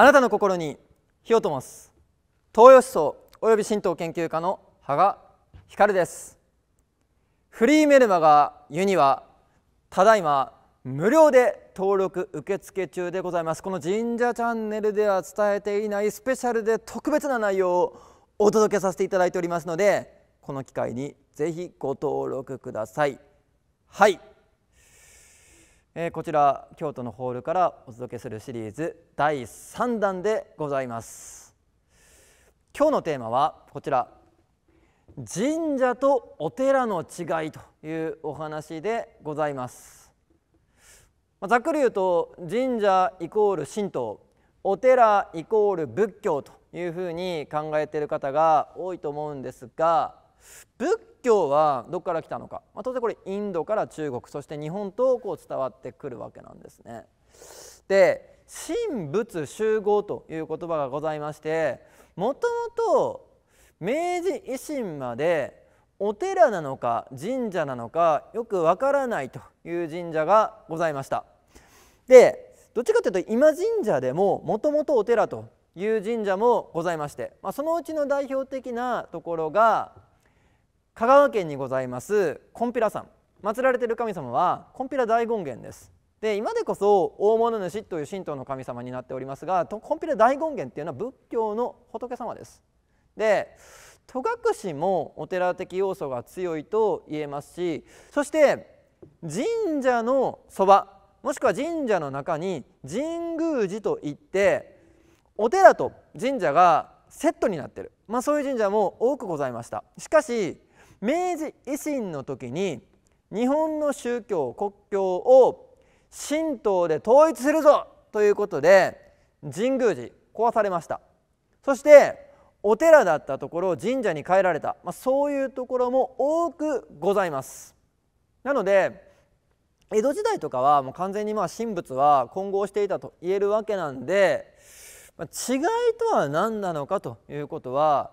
あなたの心に火を灯す東洋思想および神道研究家の羽賀光ですフリーメルマガユニはただいま無料で登録受付中でございますこの神社チャンネルでは伝えていないスペシャルで特別な内容をお届けさせていただいておりますのでこの機会にぜひご登録くださいはいえー、こちら京都のホールからお届けするシリーズ第3弾でございます今日のテーマはこちら神社とお寺の違いというお話でございます、まあ、ざっくり言うと神社イコール神道お寺イコール仏教というふうに考えている方が多いと思うんですが仏教はどこから来たのか、まあ、当然これインドから中国そして日本とこう伝わってくるわけなんですね。で神仏集合という言葉がございましてもともと明治維新までお寺なのか神社なのかよくわからないという神社がございました。でどっちかというと今神社でももともとお寺という神社もございまして、まあ、そのうちの代表的なところが香川県にございますコンピラ山祀られている神様はコンピラ大権現ですで今でこそ大物主という神道の神様になっておりますがコンピラ大権現っていうのは仏教の仏様ですで戸隠もお寺的要素が強いと言えますしそして神社のそばもしくは神社の中に神宮寺といってお寺と神社がセットになってる、まあ、そういう神社も多くございましたしかし明治維新の時に日本の宗教国教を神道で統一するぞということで神宮寺壊されましたそしてお寺だったところを神社に変えられた、まあ、そういうところも多くございますなので江戸時代とかはもう完全にまあ神仏は混合していたと言えるわけなんで、まあ、違いとは何なのかということは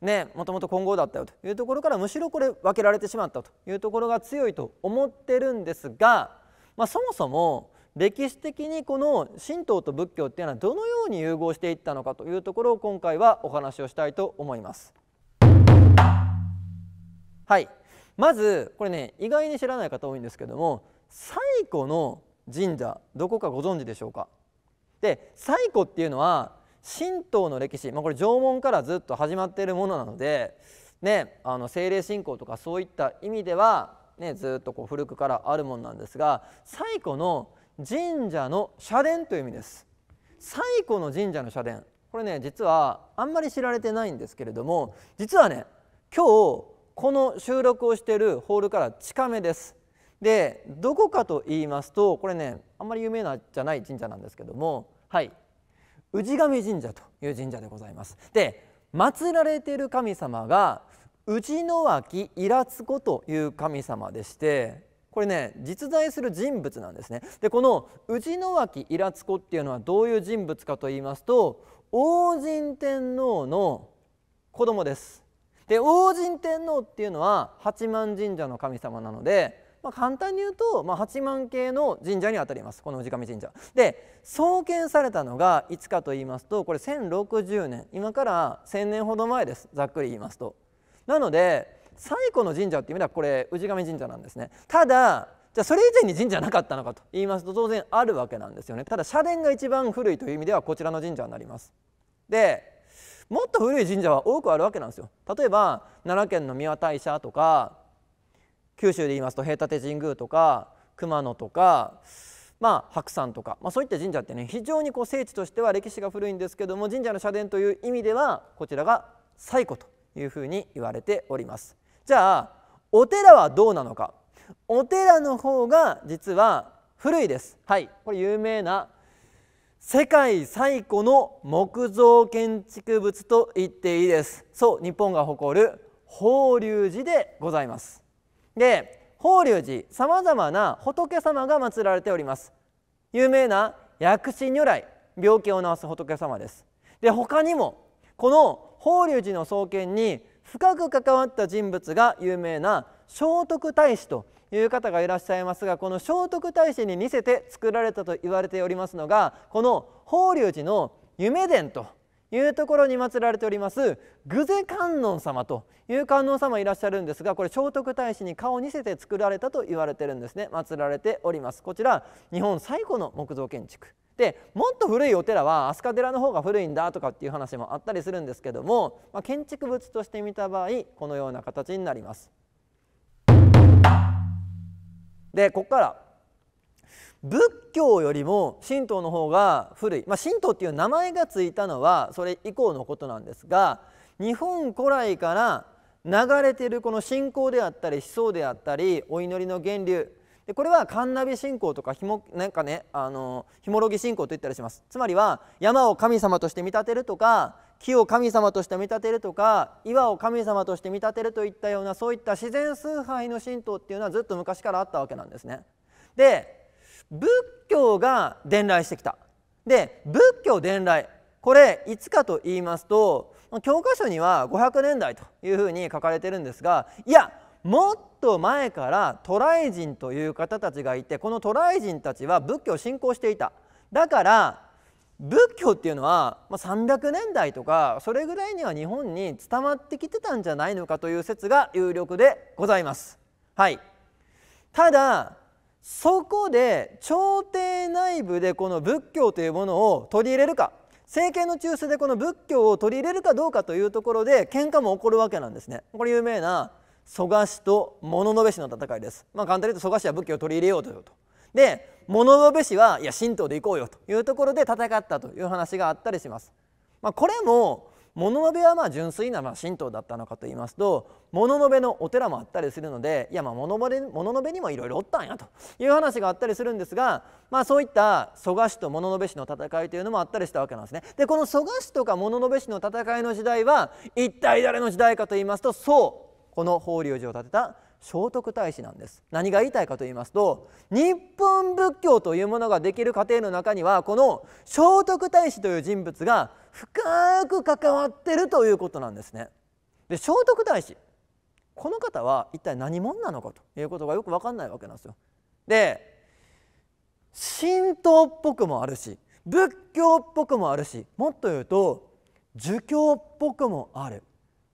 ねもともと混合だったよというところからむしろこれ分けられてしまったというところが強いと思ってるんですが、まあ、そもそも歴史的にこの神道と仏教っていうのはどのように融合していったのかというところを今回はお話をしたいと思います。はいまずこれね意外に知らない方多いんですけども最古の神社どこかご存知でしょうかで最古っていうのは神道の歴史、まあ、これ縄文からずっと始まっているものなので、ね、あの精霊信仰とかそういった意味では、ね、ずっとこう古くからあるものなんですが最古の神社の社殿という意味です。最古の神社の社殿これね実はあんまり知られてないんですけれども実はね今日この収録をしているホールから近めです。でどこかと言いますとこれねあんまり有名なじゃない神社なんですけどもはい氏神神社という神社でございますで祀られている神様が氏の脇イラツコという神様でしてこれね実在する人物なんですねでこの氏の脇イラツコっていうのはどういう人物かと言いますと王神天皇の子供ですで王神天皇っていうのは八幡神社の神様なのでまあ、簡単に言うと、まあ、八万系の神社にあたりますこの氏神神社。で創建されたのがいつかと言いますとこれ1060年今から1000年ほど前ですざっくり言いますと。なので最古の神社っていう意味ではこれ氏神神社なんですね。ただじゃあそれ以前に神社なかったのかと言いますと当然あるわけなんですよね。ただ社殿が一番古いという意味ではこちらの神社になります。でもっと古い神社は多くあるわけなんですよ。例えば奈良県の三輪大社とか九州で言いますと平立神宮とか熊野とか、まあ、白山とか、まあ、そういった神社ってね非常にこう聖地としては歴史が古いんですけども神社の社殿という意味ではこちらが最古というふうに言われております。じゃあお寺はどうなのかお寺の方が実は古いです。はいこれ有名な世界最古の木造建築物と言っていいですそう日本が誇る法隆寺でございますで法隆寺さまざまな仏様が祀られております有名な薬師如来病気を治す仏様ですで他にもこの法隆寺の創建に深く関わった人物が有名な聖徳太子という方がいらっしゃいますがこの聖徳太子に似せて作られたと言われておりますのがこの法隆寺の夢殿というところに祀られております具勢観音様という観音様いらっしゃるんですがこれ聖徳太子に顔を似せて作られたと言われてるんですね祀られておりますこちら日本最古の木造建築でもっと古いお寺は飛鳥寺の方が古いんだとかっていう話もあったりするんですけども、まあ、建築物として見た場合このような形になりますでここから仏教よりも神道の方が古い、まあ、神道っていう名前がついたのはそれ以降のことなんですが日本古来から流れているこの信仰であったり思想であったりお祈りの源流でこれはカンナビ信仰とかひもなんかねあのひもろぎ信仰と言ったりしますつまりは山を神様として見立てるとか木を神様として見立てるとか岩を神様として見立てるといったようなそういった自然崇拝の神道っていうのはずっと昔からあったわけなんですね。で仏教が伝来してきたで仏教伝来これいつかと言いますと教科書には500年代というふうに書かれてるんですがいやもっと前から渡来人という方たちがいてこの渡来人たちは仏教を信仰していただから仏教っていうのは300年代とかそれぐらいには日本に伝わってきてたんじゃないのかという説が有力でございます。はい、ただそこで朝廷内部でこの仏教というものを取り入れるか政権の中枢でこの仏教を取り入れるかどうかというところで喧嘩も起こるわけなんですね。これ有名な蘇我氏と物部氏の戦いです。まあ、簡単に言うと蘇我氏は仏教を取り入れようというと。で物部氏はいや神道で行こうよというところで戦ったという話があったりします。まあ、これも物の部はまあ純粋なまあ神道だったのかと言いますと物の部のお寺もあったりするのでいやまあ物の部にもいろいろおったんやという話があったりするんですが、まあ、そういった蘇我氏と物の部氏の戦いというのもあったりしたわけなんですね。でこの蘇我氏とか物の部氏の戦いの時代は一体誰の時代かと言いますとそうこの法隆寺を建てた聖徳太子なんです何が言いたいかと言いますと日本仏教というものができる過程の中にはこの聖徳太子という人物が深く関わってるということなんですね。で聖徳太子この方は一体何者なのかということがよく分かんないわけなんですよ。で神道っぽくもあるし仏教っぽくもあるしもっと言うと儒教っぽくもある。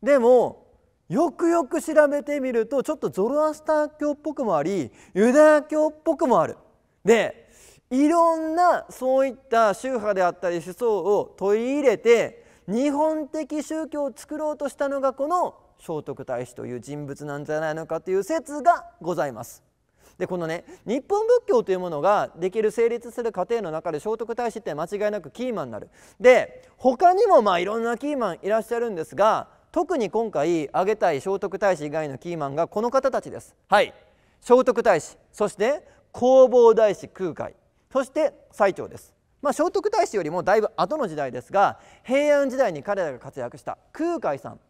でもよくよく調べてみるとちょっとゾロアスター教っぽくもありユダヤ教っぽくもある。でいろんなそういった宗派であったり思想を取り入れて日本的宗教を作ろうとしたのがこの聖徳太子という人物なんじゃないのかという説がございます。でこのね日本仏教というものができる成立する過程の中で聖徳太子って間違いなくキーマンになる。で他にもまあいろんなキーマンいらっしゃるんですが特に今回挙げたい聖徳太子以外のキーマンがこの方たちですはい聖徳太子そして弘法大師空海そして最澄ですまあ、聖徳太子よりもだいぶ後の時代ですが平安時代に彼らが活躍した空海さん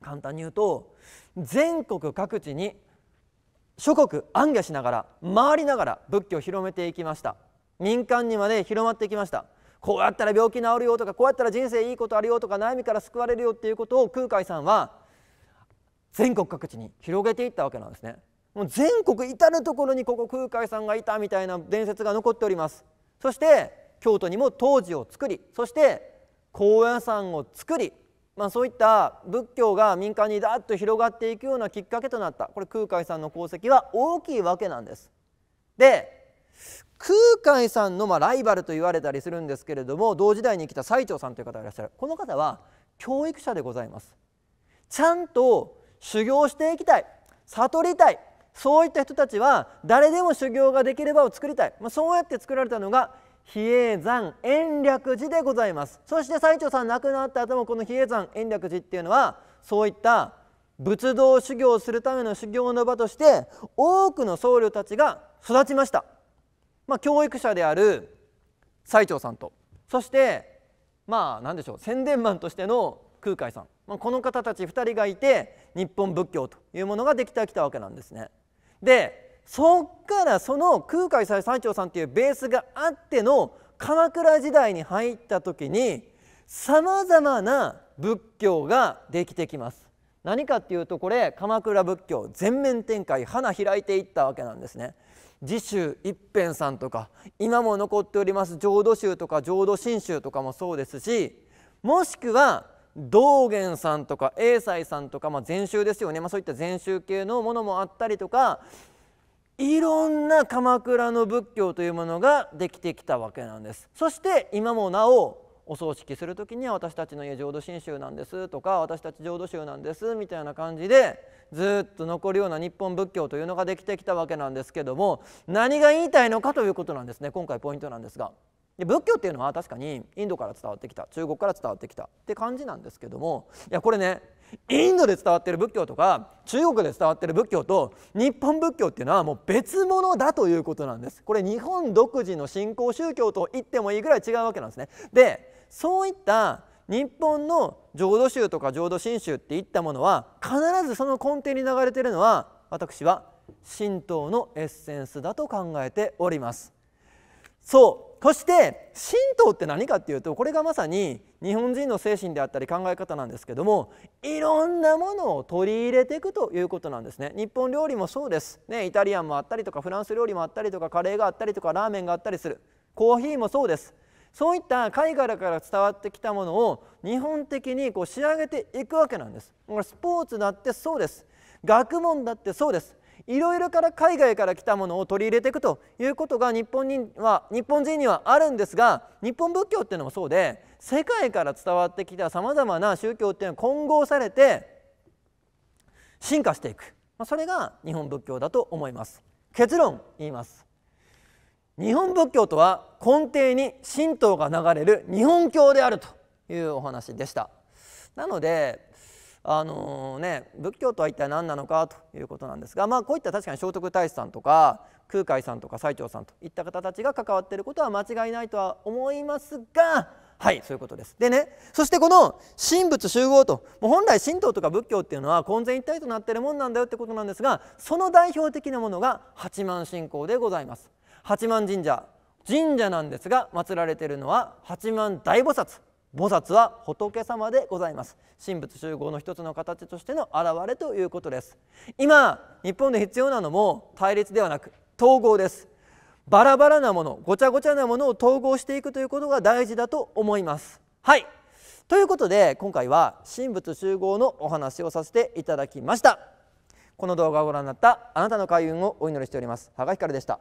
簡単に言うと全国各地に諸国暗挙しながら回りながら仏教を広めていきました民間にまで広まっていきましたこうやったら病気治るよとかこうやったら人生いいことあるよとか悩みから救われるよっていうことを空海さんは全国各地に広げていったわけなんですねもう全国至る所にここ空海さんがいたみたいな伝説が残っておりますそして京都にも当時を作りそして高野山を作り、まあ、そういった仏教が民間にだっと広がっていくようなきっかけとなったこれ空海さんの功績は大きいわけなんです。で海さんのまライバルと言われたりするんですけれども同時代に生きた最澄さんという方がいらっしゃるこの方は教育者でございますちゃんと修行していきたい悟りたいそういった人たちは誰でも修行ができればを作りたい、まあ、そうやって作られたのが比叡山延暦寺でございますそして最澄さん亡くなった後もこの比叡山延暦寺っていうのはそういった仏道修行をするための修行の場として多くの僧侶たちが育ちましたまあ、教育者である最澄さんとそしてまあ何でしょう宣伝マンとしての空海さん、まあ、この方たち2人がいて日本仏教というものができてきたわけなんですね。でそっからその空海最長さんっていうベースがあっての鎌倉時代に入った時にさまざまな仏教ができてきます。何かっていうとこれ鎌倉仏教全面展開花開いていったわけなんですね。次週一辺さんとか今も残っております浄土宗とか浄土真宗とかもそうですしもしくは道元さんとか英才さんとか、まあ、禅宗ですよね、まあ、そういった禅宗系のものもあったりとかいろんな鎌倉の仏教というものができてきたわけなんです。そして今もなおお葬式する時には私たちの家浄土真宗なんですとか私たち浄土宗なんですみたいな感じでずっと残るような日本仏教というのができてきたわけなんですけども何が言いたいのかということなんですね今回ポイントなんですが。で仏教っていうのは確かにインドから伝わってきた中国から伝わってきたって感じなんですけどもいやこれねインドで伝わってる仏教とか中国で伝わってる仏教と日本仏教っていうのはもう別物だということなんですこれ日本独自の新興宗教と言ってもいいぐらい違うわけなんですねでそういった日本の浄土宗とか浄土真宗っていったものは必ずその根底に流れているのは私は神道のエッセンスだと考えております。そうそして神道って何かっていうとこれがまさに日本人の精神であったり考え方なんですけどもいろんなものを取り入れていくということなんですね日本料理もそうです、ね、イタリアンもあったりとかフランス料理もあったりとかカレーがあったりとかラーメンがあったりするコーヒーもそうですそういった海外から伝わってきたものを日本的にこう仕上げていくわけなんですスポーツだってそうです学問だってそうですいろいろから海外から来たものを取り入れていくということが日本には日本人にはあるんですが日本仏教っていうのもそうで世界から伝わってきたさまざまな宗教っていうのは混合されて進化していく、まあ、それが日本仏教だと思います。結論言います日本仏教とは根底に神道が流れる日本教であるというお話でしたなのであのね、仏教とは一体何なのかということなんですが、まあ、こういった確かに聖徳太子さんとか空海さんとか最澄さんといった方たちが関わっていることは間違いないとは思いますがはいそういうことです。でねそしてこの神仏集合ともう本来神道とか仏教っていうのは混然一体となってるもんなんだよってことなんですがその代表的なものが八幡信仰でございます。八幡神社神社なんですが祀られているのは八幡大菩薩菩薩は仏様でございます神仏集合の一つの形としての現れということです今日本で必要なのも対立ではなく統合ですバラバラなものごちゃごちゃなものを統合していくということが大事だと思いますはいということで今回は神仏集合のお話をさせていただきましたこの動画をご覧になったあなたの開運をお祈りしております羽賀ひかるでした